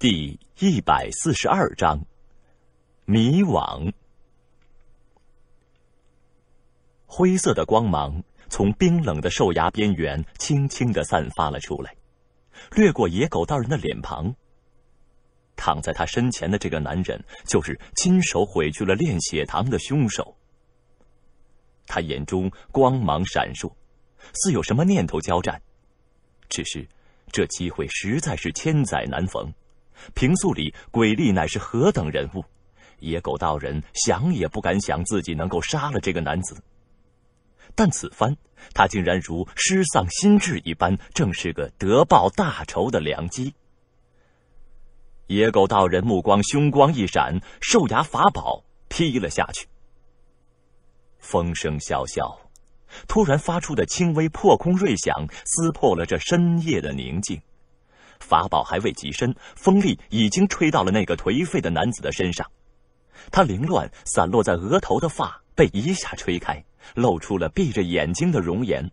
第一百四十二章迷惘。灰色的光芒从冰冷的兽牙边缘轻轻的散发了出来，掠过野狗道人的脸庞。躺在他身前的这个男人，就是亲手毁去了炼血堂的凶手。他眼中光芒闪烁，似有什么念头交战，只是这机会实在是千载难逢。平素里，鬼厉乃是何等人物？野狗道人想也不敢想，自己能够杀了这个男子。但此番，他竟然如失丧心智一般，正是个得报大仇的良机。野狗道人目光凶光一闪，兽牙法宝劈了下去。风声萧萧，突然发出的轻微破空锐响，撕破了这深夜的宁静。法宝还未及身，风力已经吹到了那个颓废的男子的身上。他凌乱散落在额头的发被一下吹开，露出了闭着眼睛的容颜，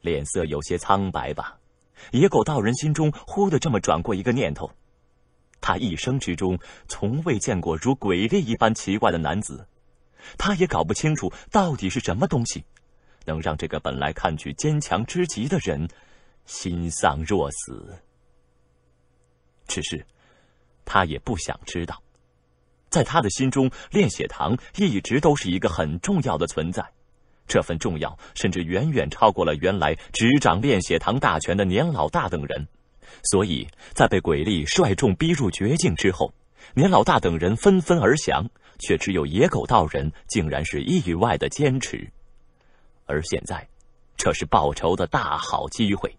脸色有些苍白吧？野狗道人心中忽的这么转过一个念头：他一生之中从未见过如鬼魅一般奇怪的男子，他也搞不清楚到底是什么东西，能让这个本来看去坚强之极的人心丧若死。只是，他也不想知道。在他的心中，炼血堂一直都是一个很重要的存在，这份重要甚至远远超过了原来执掌炼血堂大权的年老大等人。所以在被鬼力率众逼入绝境之后，年老大等人纷纷而降，却只有野狗道人竟然是意外的坚持。而现在，这是报仇的大好机会。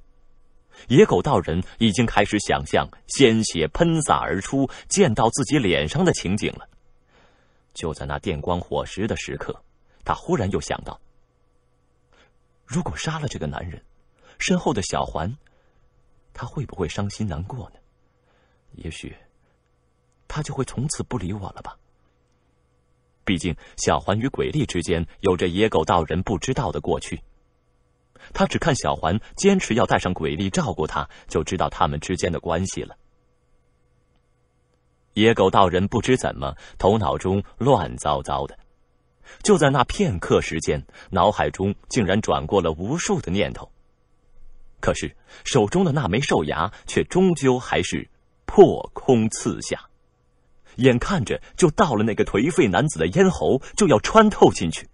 野狗道人已经开始想象鲜血喷洒而出溅到自己脸上的情景了。就在那电光火石的时刻，他忽然又想到：如果杀了这个男人，身后的小环，他会不会伤心难过呢？也许，他就会从此不理我了吧。毕竟，小环与鬼力之间有着野狗道人不知道的过去。他只看小环坚持要带上鬼力照顾他，就知道他们之间的关系了。野狗道人不知怎么，头脑中乱糟糟的，就在那片刻时间，脑海中竟然转过了无数的念头。可是手中的那枚兽牙却终究还是破空刺下，眼看着就到了那个颓废男子的咽喉，就要穿透进去。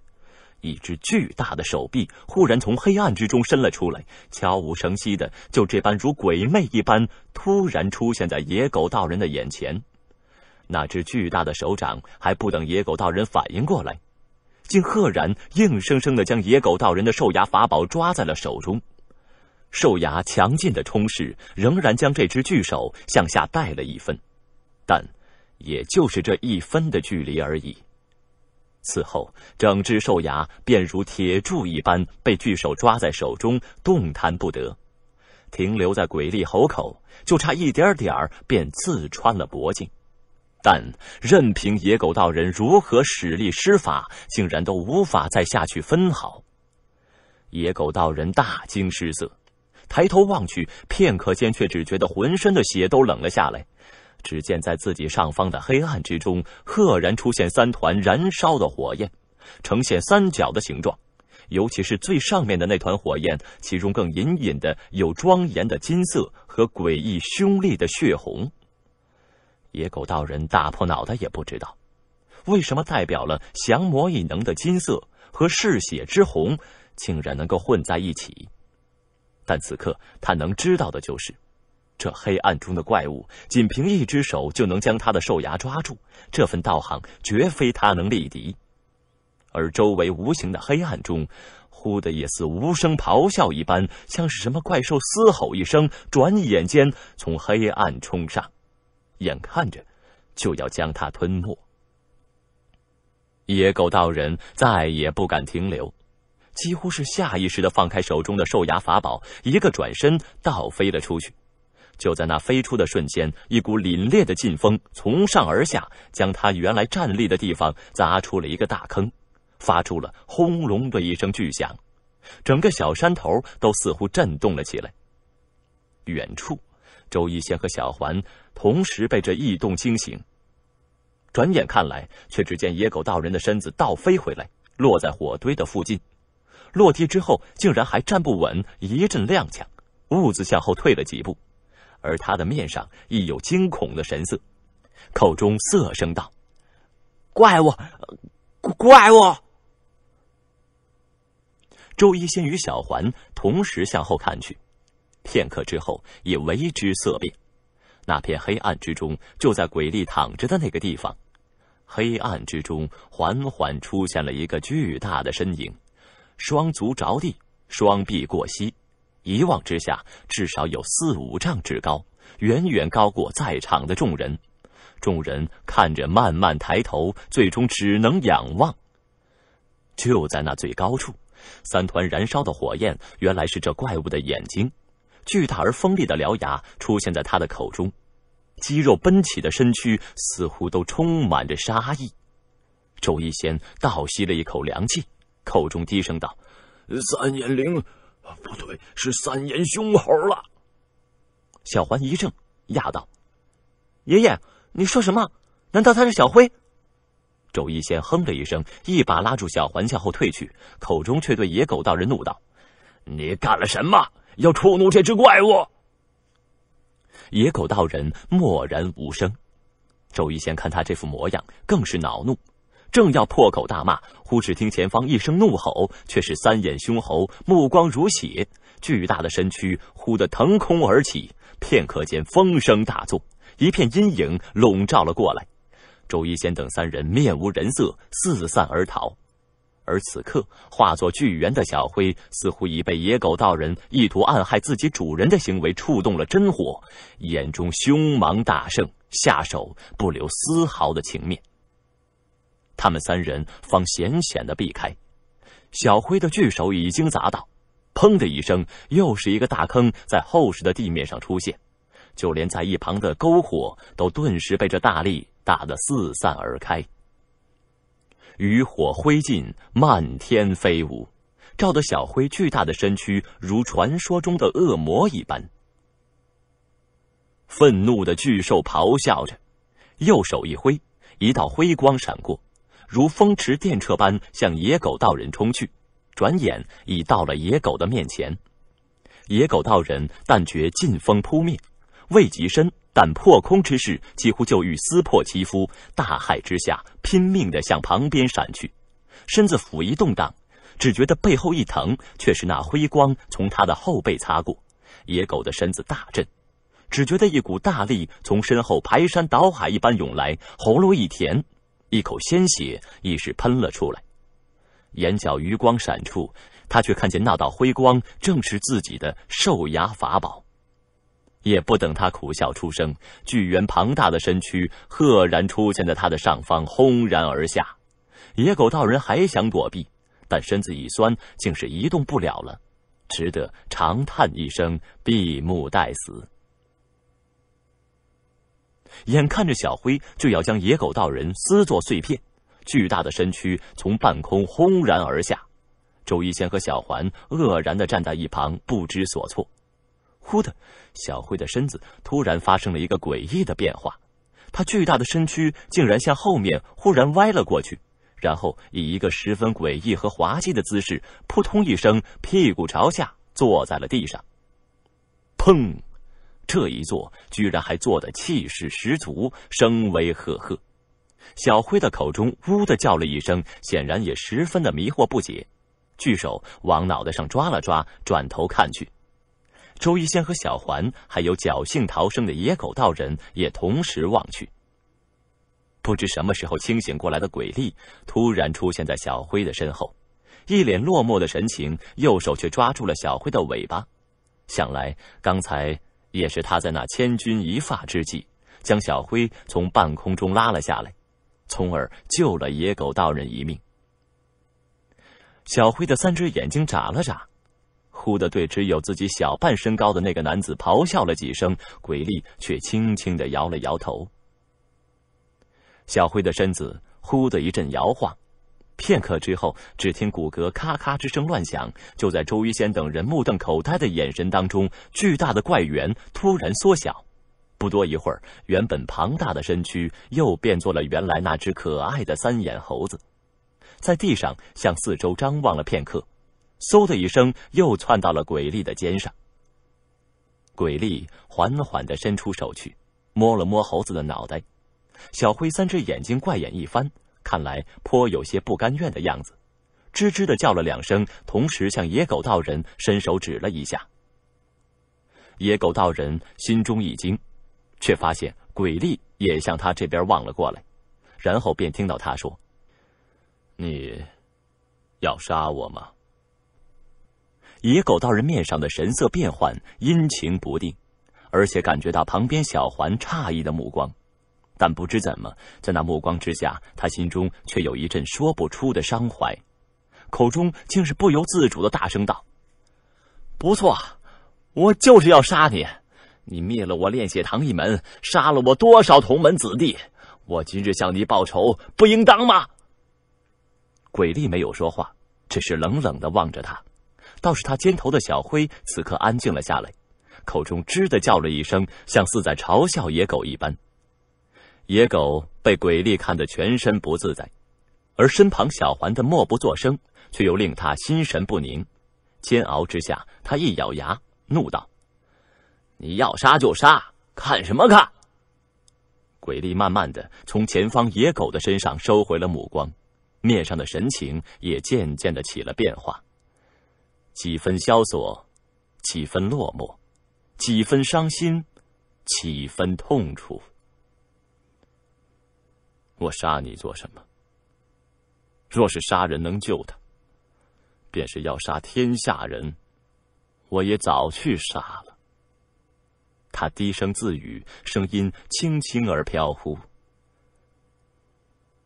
一只巨大的手臂忽然从黑暗之中伸了出来，悄无声息的，就这般如鬼魅一般，突然出现在野狗道人的眼前。那只巨大的手掌还不等野狗道人反应过来，竟赫然硬生生的将野狗道人的兽牙法宝抓在了手中。兽牙强劲的冲势仍然将这只巨手向下带了一分，但也就是这一分的距离而已。此后，整只兽牙便如铁柱一般被巨手抓在手中，动弹不得，停留在鬼力喉口，就差一点点儿便刺穿了脖颈。但任凭野狗道人如何使力施法，竟然都无法再下去分毫。野狗道人大惊失色，抬头望去，片刻间却只觉得浑身的血都冷了下来。只见在自己上方的黑暗之中，赫然出现三团燃烧的火焰，呈现三角的形状。尤其是最上面的那团火焰，其中更隐隐的有庄严的金色和诡异凶厉的血红。野狗道人打破脑袋也不知道，为什么代表了降魔异能的金色和嗜血之红，竟然能够混在一起。但此刻他能知道的就是。这黑暗中的怪物，仅凭一只手就能将他的兽牙抓住，这份道行绝非他能力敌。而周围无形的黑暗中，忽的也似无声咆哮一般，像是什么怪兽嘶吼一声，转眼间从黑暗冲上，眼看着就要将他吞没。野狗道人再也不敢停留，几乎是下意识的放开手中的兽牙法宝，一个转身倒飞了出去。就在那飞出的瞬间，一股凛冽的劲风从上而下，将他原来站立的地方砸出了一个大坑，发出了轰隆的一声巨响，整个小山头都似乎震动了起来。远处，周一仙和小环同时被这异动惊醒。转眼看来，却只见野狗道人的身子倒飞回来，落在火堆的附近。落地之后，竟然还站不稳，一阵踉跄，兀自向后退了几步。而他的面上亦有惊恐的神色，口中色声道：“怪物，怪物！”周一仙与小环同时向后看去，片刻之后也为之色变。那片黑暗之中，就在鬼力躺着的那个地方，黑暗之中缓缓出现了一个巨大的身影，双足着地，双臂过膝。一望之下，至少有四五丈之高，远远高过在场的众人。众人看着，慢慢抬头，最终只能仰望。就在那最高处，三团燃烧的火焰，原来是这怪物的眼睛；巨大而锋利的獠牙出现在他的口中；肌肉奔起的身躯似乎都充满着杀意。周一仙倒吸了一口凉气，口中低声道：“三眼灵。”不对，是三眼凶猴了。小环一怔，讶道：“爷爷，你说什么？难道他是小辉？”周一仙哼了一声，一把拉住小环向后退去，口中却对野狗道人怒道：“你干了什么？要触怒这只怪物！”野狗道人默然无声。周一仙看他这副模样，更是恼怒。正要破口大骂，忽只听前方一声怒吼，却是三眼凶猴，目光如血，巨大的身躯忽地腾空而起，片刻间风声大作，一片阴影笼罩了过来。周一仙等三人面无人色，四散而逃。而此刻化作巨猿的小灰，似乎已被野狗道人意图暗害自己主人的行为触动了真火，眼中凶芒大盛，下手不留丝毫的情面。他们三人方险险的避开，小辉的巨手已经砸到，砰的一声，又是一个大坑在厚实的地面上出现，就连在一旁的篝火都顿时被这大力打得四散而开，余火灰烬漫天飞舞，照得小辉巨大的身躯如传说中的恶魔一般。愤怒的巨兽咆哮着，右手一挥，一道辉光闪过。如风驰电掣般向野狗道人冲去，转眼已到了野狗的面前。野狗道人但觉劲风扑面，未及身，但破空之势几乎就欲撕破肌肤，大骇之下拼命地向旁边闪去，身子甫一动荡，只觉得背后一疼，却是那辉光从他的后背擦过，野狗的身子大震，只觉得一股大力从身后排山倒海一般涌来，喉咙一甜。一口鲜血亦是喷了出来，眼角余光闪处，他却看见那道辉光正是自己的兽牙法宝。也不等他苦笑出声，巨猿庞大的身躯赫然出现在他的上方，轰然而下。野狗道人还想躲避，但身子一酸，竟是移动不了了，只得长叹一声，闭目待死。眼看着小辉就要将野狗道人撕作碎片，巨大的身躯从半空轰然而下，周一仙和小环愕然的站在一旁，不知所措。忽的，小辉的身子突然发生了一个诡异的变化，他巨大的身躯竟然向后面忽然歪了过去，然后以一个十分诡异和滑稽的姿势，扑通一声，屁股朝下坐在了地上，砰！这一坐，居然还坐得气势十足，声威赫赫。小辉的口中“呜”的叫了一声，显然也十分的迷惑不解，巨手往脑袋上抓了抓，转头看去。周一仙和小环，还有侥幸逃生的野狗道人也同时望去。不知什么时候清醒过来的鬼力，突然出现在小辉的身后，一脸落寞的神情，右手却抓住了小辉的尾巴。想来刚才。也是他在那千钧一发之际，将小辉从半空中拉了下来，从而救了野狗道人一命。小辉的三只眼睛眨了眨，忽的对只有自己小半身高的那个男子咆哮了几声，鬼力却轻轻的摇了摇头。小辉的身子忽的一阵摇晃。片刻之后，只听骨骼咔咔之声乱响。就在周玉仙等人目瞪口呆的眼神当中，巨大的怪猿突然缩小。不多一会儿，原本庞大的身躯又变作了原来那只可爱的三眼猴子，在地上向四周张望了片刻，嗖的一声又窜到了鬼力的肩上。鬼力缓缓地伸出手去，摸了摸猴子的脑袋。小灰三只眼睛怪眼一翻。看来颇有些不甘愿的样子，吱吱的叫了两声，同时向野狗道人伸手指了一下。野狗道人心中一惊，却发现鬼力也向他这边望了过来，然后便听到他说：“你要杀我吗？”野狗道人面上的神色变幻，阴晴不定，而且感觉到旁边小环诧异的目光。但不知怎么，在那目光之下，他心中却有一阵说不出的伤怀，口中竟是不由自主的大声道：“不错，我就是要杀你！你灭了我炼血堂一门，杀了我多少同门子弟，我今日向你报仇，不应当吗？”鬼厉没有说话，只是冷冷的望着他，倒是他肩头的小灰此刻安静了下来，口中吱的叫了一声，像似在嘲笑野狗一般。野狗被鬼力看得全身不自在，而身旁小环的默不作声，却又令他心神不宁。煎熬之下，他一咬牙，怒道：“你要杀就杀，看什么看？”鬼力慢慢的从前方野狗的身上收回了目光，面上的神情也渐渐的起了变化，几分萧索，几分落寞，几分伤心，几分痛楚。我杀你做什么？若是杀人能救他，便是要杀天下人，我也早去杀了。他低声自语，声音轻轻而飘忽。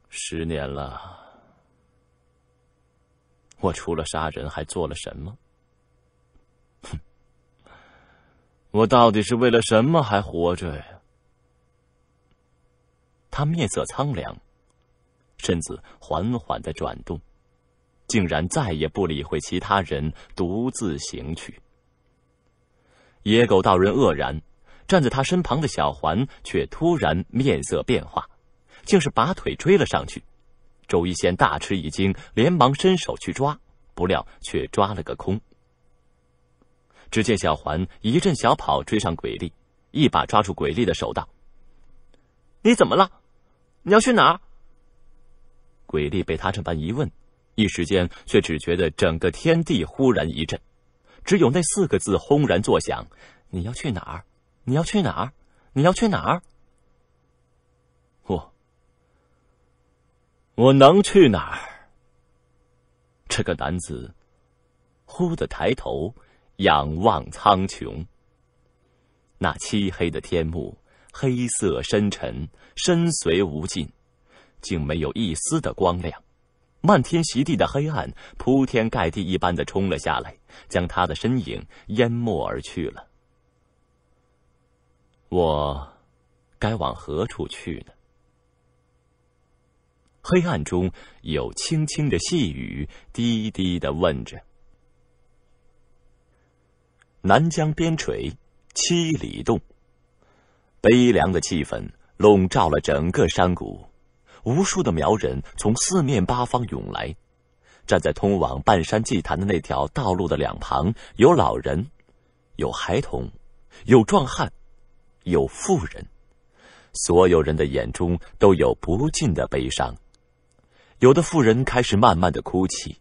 十年了，我除了杀人，还做了什么？哼，我到底是为了什么还活着？呀？他面色苍凉，身子缓缓的转动，竟然再也不理会其他人，独自行去。野狗道人愕然，站在他身旁的小环却突然面色变化，竟是拔腿追了上去。周一仙大吃一惊，连忙伸手去抓，不料却抓了个空。只见小环一阵小跑追上鬼力，一把抓住鬼力的手，道：“你怎么了？”你要去哪儿？鬼帝被他这般一问，一时间却只觉得整个天地忽然一震，只有那四个字轰然作响：“你要去哪儿？你要去哪儿？你要去哪儿？”我，我能去哪儿？这个男子忽的抬头仰望苍穹，那漆黑的天幕。黑色深沉，深邃无尽，竟没有一丝的光亮。漫天席地的黑暗，铺天盖地一般的冲了下来，将他的身影淹没而去了。我该往何处去呢？黑暗中有轻轻的细雨，低低的问着：“南疆边陲，七里洞。”悲凉的气氛笼罩了整个山谷，无数的苗人从四面八方涌来。站在通往半山祭坛的那条道路的两旁，有老人，有孩童，有壮汉，有妇人。所有人的眼中都有不尽的悲伤。有的妇人开始慢慢的哭泣，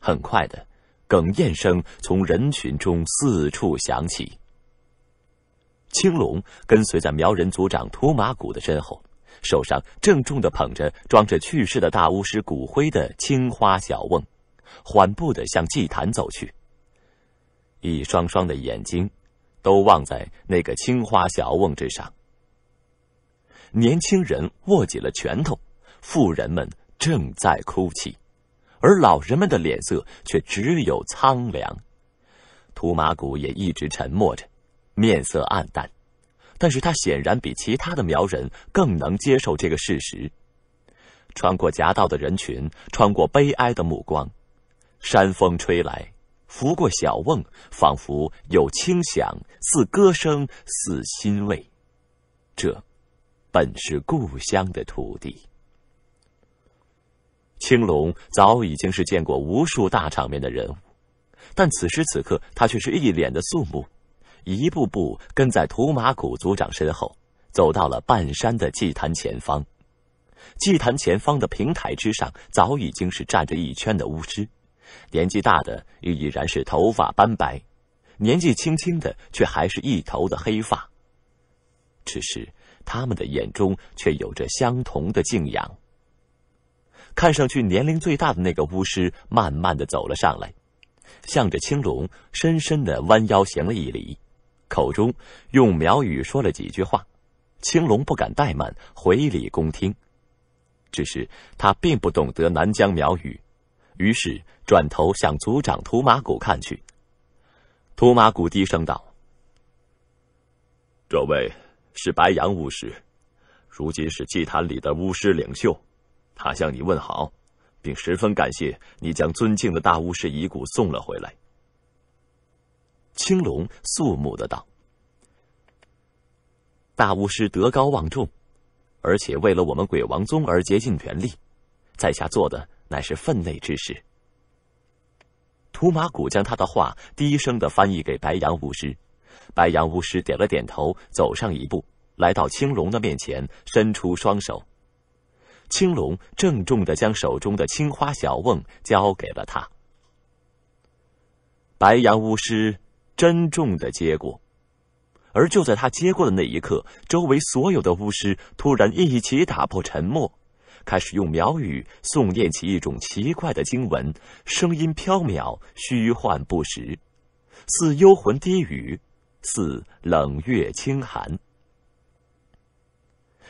很快的，哽咽声从人群中四处响起。青龙跟随在苗人族长图马古的身后，手上郑重地捧着装着去世的大巫师骨灰的青花小瓮，缓步地向祭坛走去。一双双的眼睛都望在那个青花小瓮之上。年轻人握紧了拳头，富人们正在哭泣，而老人们的脸色却只有苍凉。图马古也一直沉默着。面色暗淡，但是他显然比其他的苗人更能接受这个事实。穿过夹道的人群，穿过悲哀的目光，山风吹来，拂过小瓮，仿佛有轻响，似歌声，似欣慰。这，本是故乡的土地。青龙早已经是见过无数大场面的人物，但此时此刻，他却是一脸的肃穆。一步步跟在图马古族长身后，走到了半山的祭坛前方。祭坛前方的平台之上，早已经是站着一圈的巫师，年纪大的已然是头发斑白，年纪轻轻的却还是一头的黑发。只是他们的眼中却有着相同的敬仰。看上去年龄最大的那个巫师，慢慢的走了上来，向着青龙深深的弯腰行了一礼。口中用苗语说了几句话，青龙不敢怠慢，回礼恭听。只是他并不懂得南疆苗语，于是转头向族长图马古看去。图马古低声道：“这位是白羊巫师，如今是祭坛里的巫师领袖，他向你问好，并十分感谢你将尊敬的大巫师遗骨送了回来。”青龙肃穆的道：“大巫师德高望重，而且为了我们鬼王宗而竭尽全力，在下做的乃是分内之事。”图马古将他的话低声的翻译给白羊巫师，白羊巫师点了点头，走上一步，来到青龙的面前，伸出双手，青龙郑重的将手中的青花小瓮交给了他。白羊巫师。珍重的接过，而就在他接过的那一刻，周围所有的巫师突然一起打破沉默，开始用苗语诵念起一种奇怪的经文，声音飘渺、虚幻不实，似幽魂低语，似冷月清寒。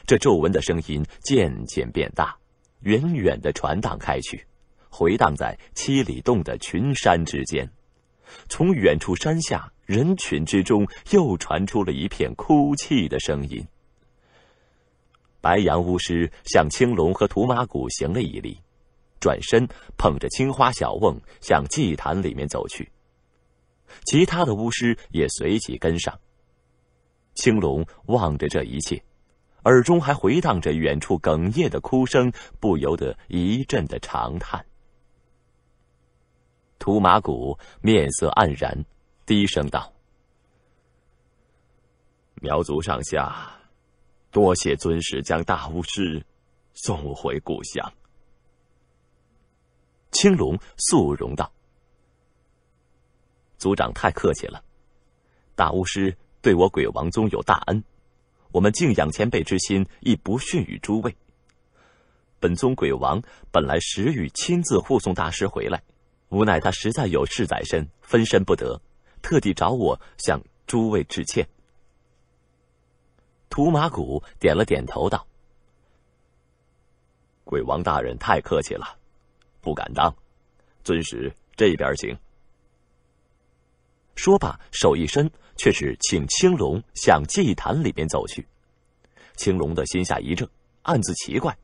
这皱纹的声音渐渐变大，远远的传荡开去，回荡在七里洞的群山之间。从远处山下人群之中，又传出了一片哭泣的声音。白羊巫师向青龙和图马古行了一礼，转身捧着青花小瓮向祭坛里面走去。其他的巫师也随即跟上。青龙望着这一切，耳中还回荡着远处哽咽的哭声，不由得一阵的长叹。图马古面色黯然，低声道：“苗族上下，多谢尊使将大巫师送回故乡。”青龙肃容道：“族长太客气了，大巫师对我鬼王宗有大恩，我们敬仰前辈之心亦不逊于诸位。本宗鬼王本来时与亲自护送大师回来。”无奈他实在有事在身，分身不得，特地找我向诸位致歉。图马古点了点头，道：“鬼王大人太客气了，不敢当。尊使这边请。”说罢，手一伸，却是请青龙向祭坛里边走去。青龙的心下一怔，暗自奇怪，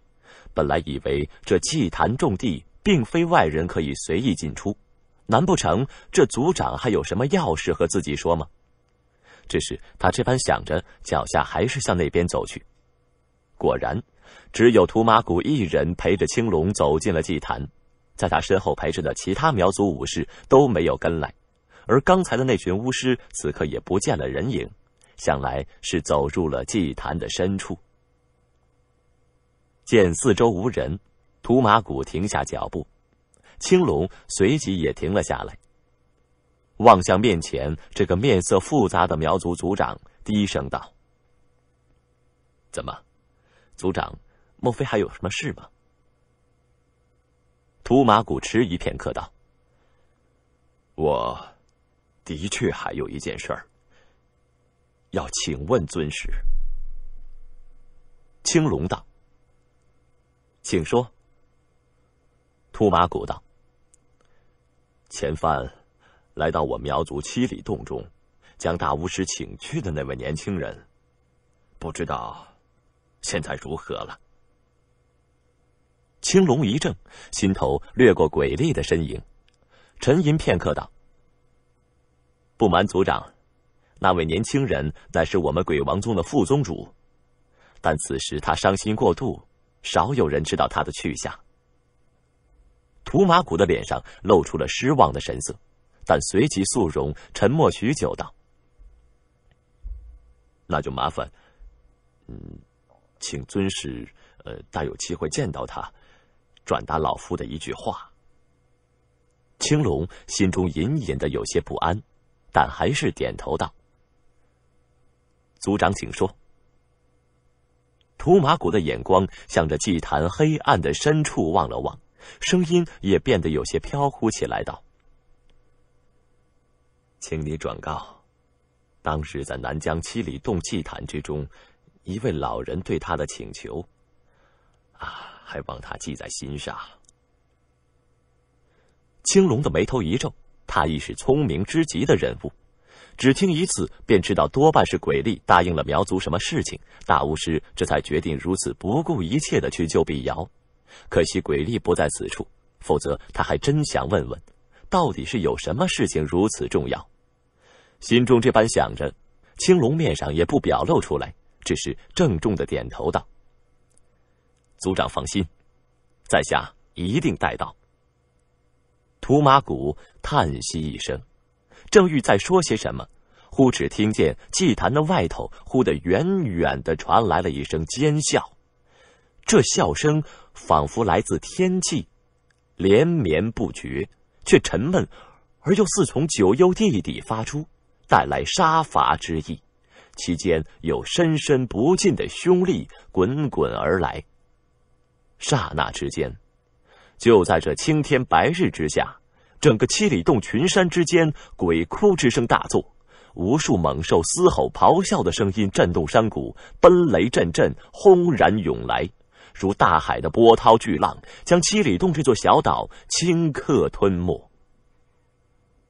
本来以为这祭坛重地。并非外人可以随意进出，难不成这族长还有什么要事和自己说吗？只是他这般想着，脚下还是向那边走去。果然，只有图马古一人陪着青龙走进了祭坛，在他身后陪着的其他苗族武士都没有跟来，而刚才的那群巫师此刻也不见了人影，想来是走入了祭坛的深处。见四周无人。图马古停下脚步，青龙随即也停了下来，望向面前这个面色复杂的苗族族长，低声道：“怎么，族长，莫非还有什么事吗？”图马古迟疑片刻，道：“我的确还有一件事儿，要请问尊使。”青龙道：“请说。”布玛古道，前番来到我苗族七里洞中，将大巫师请去的那位年轻人，不知道现在如何了？青龙一怔，心头掠过鬼厉的身影，沉吟片刻道：“不瞒族长，那位年轻人乃是我们鬼王宗的副宗主，但此时他伤心过度，少有人知道他的去向。”图马古的脸上露出了失望的神色，但随即肃容，沉默许久，道：“那就麻烦，嗯，请尊师，呃，大有机会见到他，转达老夫的一句话。”青龙心中隐隐的有些不安，但还是点头道：“族长，请说。”图马古的眼光向着祭坛黑暗的深处望了望。声音也变得有些飘忽起来，道：“请你转告，当时在南疆七里洞祭坛之中，一位老人对他的请求，啊，还望他记在心上。”青龙的眉头一皱，他亦是聪明之极的人物，只听一次便知道多半是鬼力答应了苗族什么事情，大巫师这才决定如此不顾一切的去救碧瑶。可惜鬼力不在此处，否则他还真想问问，到底是有什么事情如此重要。心中这般想着，青龙面上也不表露出来，只是郑重的点头道：“族长放心，在下一定带到。”图马古叹息一声，正欲再说些什么，忽只听见祭坛的外头忽的远远的传来了一声尖笑，这笑声。仿佛来自天际，连绵不绝，却沉闷而又似从九幽地底发出，带来杀伐之意。其间有深深不尽的凶力滚滚而来。刹那之间，就在这青天白日之下，整个七里洞群山之间，鬼哭之声大作，无数猛兽嘶吼咆哮的声音震动山谷，奔雷阵阵，轰然涌来。如大海的波涛巨浪，将七里洞这座小岛顷刻吞没。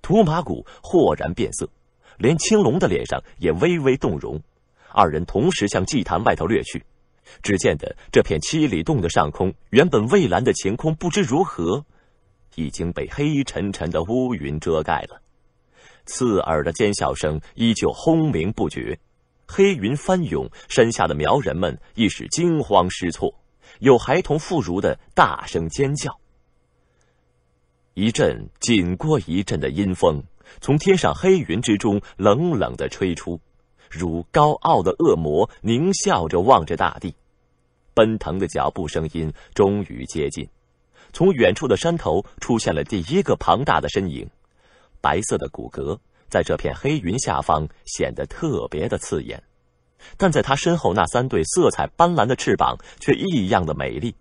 图马古豁然变色，连青龙的脸上也微微动容。二人同时向祭坛外头掠去。只见得这片七里洞的上空，原本蔚蓝的晴空，不知如何，已经被黑沉沉的乌云遮盖了。刺耳的尖啸声依旧轰鸣不绝，黑云翻涌，身下的苗人们一时惊慌失措。有孩童、妇孺的大声尖叫。一阵紧过一阵的阴风从天上黑云之中冷冷的吹出，如高傲的恶魔狞笑着望着大地。奔腾的脚步声音终于接近，从远处的山头出现了第一个庞大的身影，白色的骨骼在这片黑云下方显得特别的刺眼。但在它身后那三对色彩斑斓的翅膀却异样的美丽，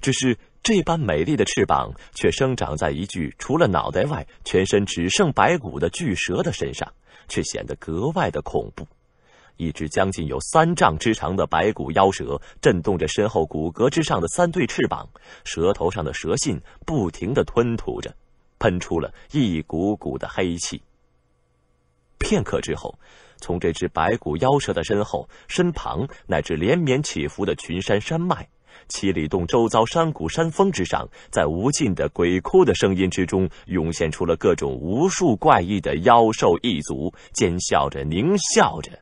只是这般美丽的翅膀却生长在一具除了脑袋外全身只剩白骨的巨蛇的身上，却显得格外的恐怖。一只将近有三丈之长的白骨妖蛇震动着身后骨骼之上的三对翅膀，舌头上的蛇信不停的吞吐着，喷出了一股股的黑气。片刻之后。从这只白骨妖蛇的身后、身旁，乃至连绵起伏的群山山脉、七里洞周遭山谷山峰之上，在无尽的鬼哭的声音之中，涌现出了各种无数怪异的妖兽异族，尖笑着、狞笑着，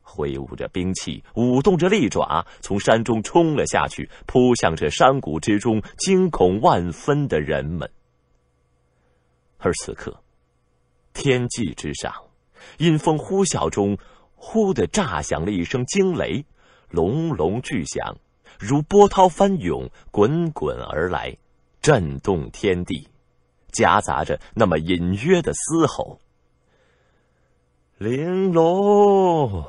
挥舞着兵器，舞动着利爪，从山中冲了下去，扑向这山谷之中惊恐万分的人们。而此刻，天际之上。阴风呼啸中，忽的炸响了一声惊雷，隆隆巨响，如波涛翻涌，滚滚而来，震动天地，夹杂着那么隐约的嘶吼：“玲珑。”